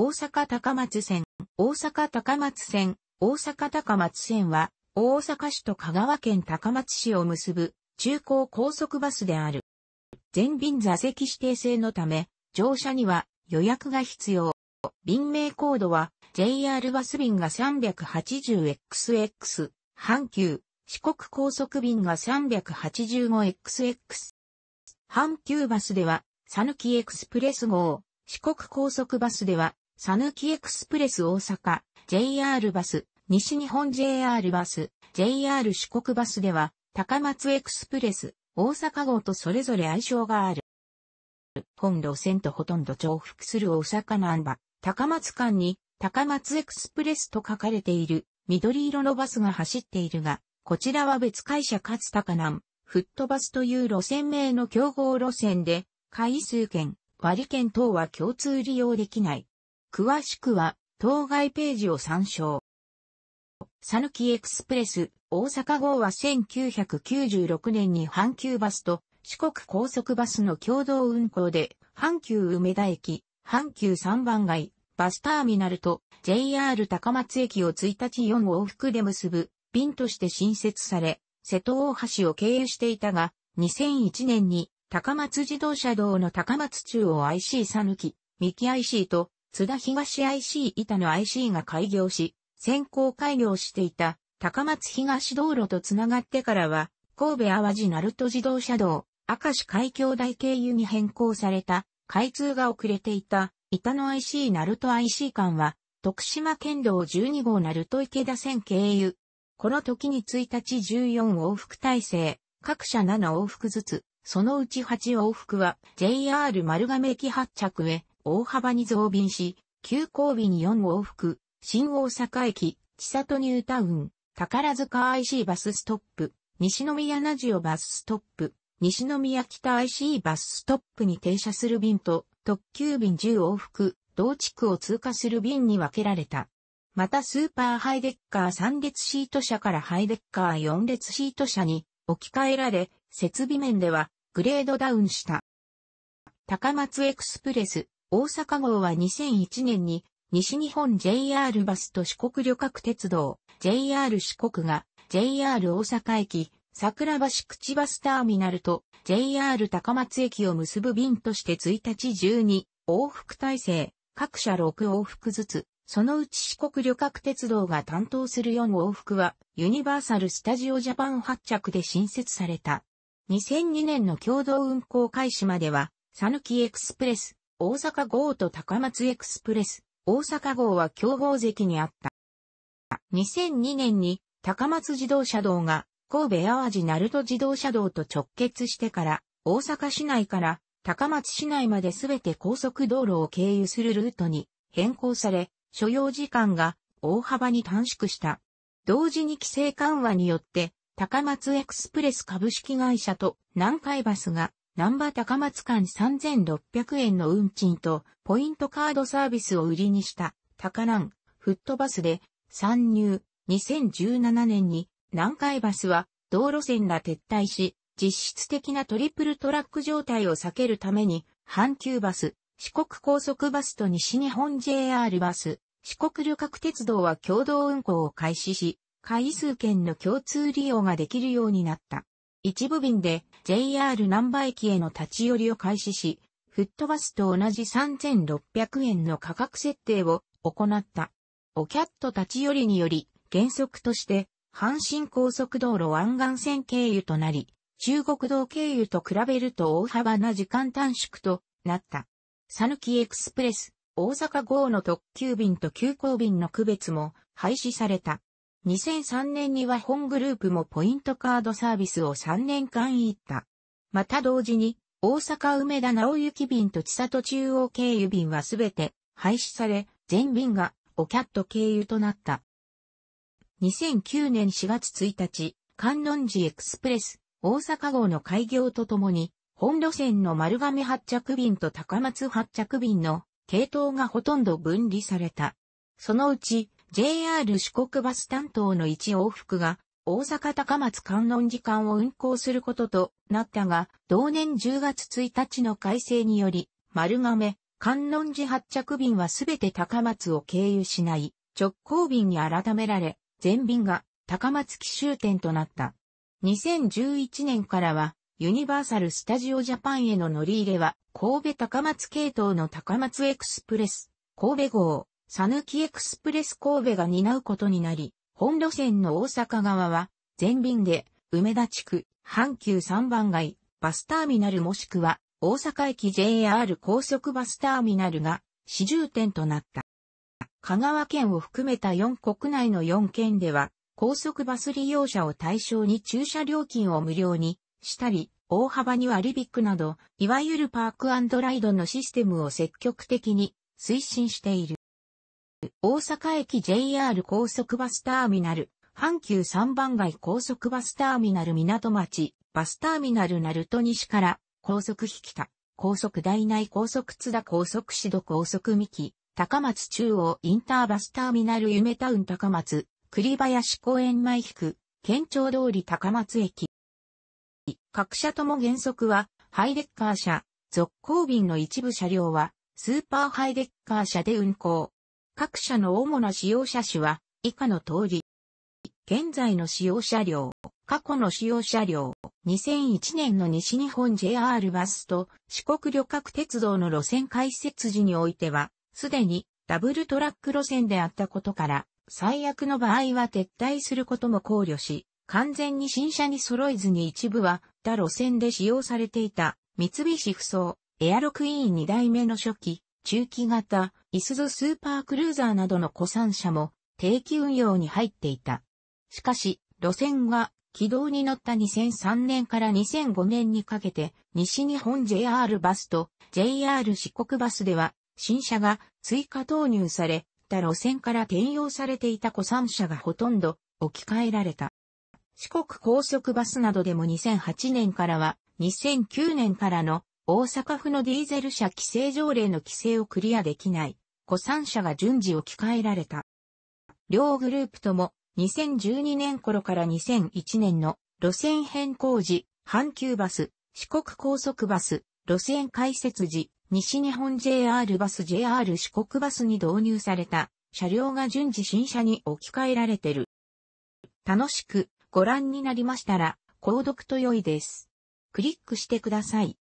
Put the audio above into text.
大阪高松線、大阪高松線、大阪高松線は、大阪市と香川県高松市を結ぶ中高高速バスである。全便座席指定制のため、乗車には予約が必要。便名コードは JR バス便が 380XX、阪急、四国高速便が 385XX。阪急バスでは、さぬきエクスプレス号、四国高速バスでは、さぬきエクスプレス大阪、JR バス、西日本 JR バス、JR 四国バスでは、高松エクスプレス、大阪号とそれぞれ愛称がある。本路線とほとんど重複する大阪南波、高松間に、高松エクスプレスと書かれている、緑色のバスが走っているが、こちらは別会社かつ高南、フットバスという路線名の競合路線で、回数券、割券等は共通利用できない。詳しくは、当該ページを参照。さぬきエクスプレス、大阪号は1996年に阪急バスと四国高速バスの共同運行で、阪急梅田駅、阪急三番街、バスターミナルと JR 高松駅を1日4往復で結ぶ、便として新設され、瀬戸大橋を経由していたが、2001年に高松自動車道の高松中央 IC さぬき、三木 IC と津田東 IC 板の IC が開業し、先行開業していた高松東道路とつながってからは、神戸淡路鳴門自動車道、明石海峡大経由に変更された、開通が遅れていた、板の IC 鳴門 IC 間は、徳島県道12号鳴門池田線経由。この時に1日14往復体制、各社7往復ずつ、そのうち8往復は JR 丸亀駅発着へ、大幅に増便し、急行便に4往復、新大阪駅、千里ニュータウン、宝塚 IC バスストップ、西宮ナジオバスストップ、西宮北 IC バスストップに停車する便と特急便10往復、同地区を通過する便に分けられた。またスーパーハイデッカー3列シート車からハイデッカー4列シート車に置き換えられ、設備面ではグレードダウンした。高松エクスプレス、大阪号は2001年に西日本 JR バスと四国旅客鉄道 JR 四国が JR 大阪駅桜橋口バスターミナルと JR 高松駅を結ぶ便として1日12往復体制各社6往復ずつそのうち四国旅客鉄道が担当する4往復はユニバーサル・スタジオ・ジャパン発着で新設された。2002年の共同運行開始までは、サヌキエクスプレス、大阪号と高松エクスプレス、大阪号は競合席にあった。2002年に高松自動車道が神戸淡路鳴門自動車道と直結してから大阪市内から高松市内まですべて高速道路を経由するルートに変更され、所要時間が大幅に短縮した。同時に規制緩和によって高松エクスプレス株式会社と南海バスが南波高松間3600円の運賃とポイントカードサービスを売りにした高南フットバスで参入2017年に南海バスは道路線が撤退し実質的なトリプルトラック状態を避けるために阪急バス、四国高速バスと西日本 JR バス、四国旅客鉄道は共同運行を開始し、回数券の共通利用ができるようになった。一部便で JR 南波駅への立ち寄りを開始し、フットバスと同じ3600円の価格設定を行った。オキャット立ち寄りにより、原則として、阪神高速道路湾岸線経由となり、中国道経由と比べると大幅な時間短縮となった。さぬきエクスプレス、大阪号の特急便と急行便の区別も廃止された。2003年には本グループもポイントカードサービスを3年間行った。また同時に、大阪梅田直行便と千里中央経由便はすべて廃止され、全便がオキャット経由となった。2009年4月1日、観音寺エクスプレス大阪号の開業とともに、本路線の丸亀発着便と高松発着便の系統がほとんど分離された。そのうち、JR 四国バス担当の一往復が、大阪高松観音寺間を運行することとなったが、同年10月1日の改正により、丸亀、観音寺発着便はすべて高松を経由しない直行便に改められ、全便が高松奇終点となった。2011年からは、ユニバーサル・スタジオ・ジャパンへの乗り入れは、神戸高松系統の高松エクスプレス、神戸号、サヌキエクスプレス神戸が担うことになり、本路線の大阪側は、全便で、梅田地区、阪急三番街、バスターミナルもしくは、大阪駅 JR 高速バスターミナルが、始終点となった。香川県を含めた4国内の4県では、高速バス利用者を対象に駐車料金を無料にしたり、大幅に割引など、いわゆるパークライドのシステムを積極的に推進している。大阪駅 JR 高速バスターミナル、阪急三番街高速バスターミナル港町、バスターミナル鳴門西から、高速引田、高速大内高速津田高速市戸高速三木、高松中央インターバスターミナル夢タウン高松、栗林公園前引く、県庁通り高松駅。各社とも原則は、ハイデッカー車、続行便の一部車両は、スーパーハイデッカー車で運行。各社の主な使用車種は、以下の通り。現在の使用車両、過去の使用車両、2001年の西日本 JR バスと四国旅客鉄道の路線開設時においては、すでにダブルトラック路線であったことから、最悪の場合は撤退することも考慮し、完全に新車に揃えずに一部は他路線で使用されていた三菱不走エアロクイーン2代目の初期中期型、イスズスーパークルーザーなどの古参車も定期運用に入っていた。しかし、路線が軌道に乗った2003年から2005年にかけて、西日本 JR バスと JR 四国バスでは、新車が追加投入され、た路線から転用されていた古参車がほとんど置き換えられた。四国高速バスなどでも2008年からは、2009年からの大阪府のディーゼル車規制条例の規制をクリアできない、古参車が順次置き換えられた。両グループとも、2012年頃から2001年の路線変更時、阪急バス、四国高速バス、路線開設時、西日本 JR バス JR 四国バスに導入された車両が順次新車に置き換えられてる。楽しくご覧になりましたら、購読と良いです。クリックしてください。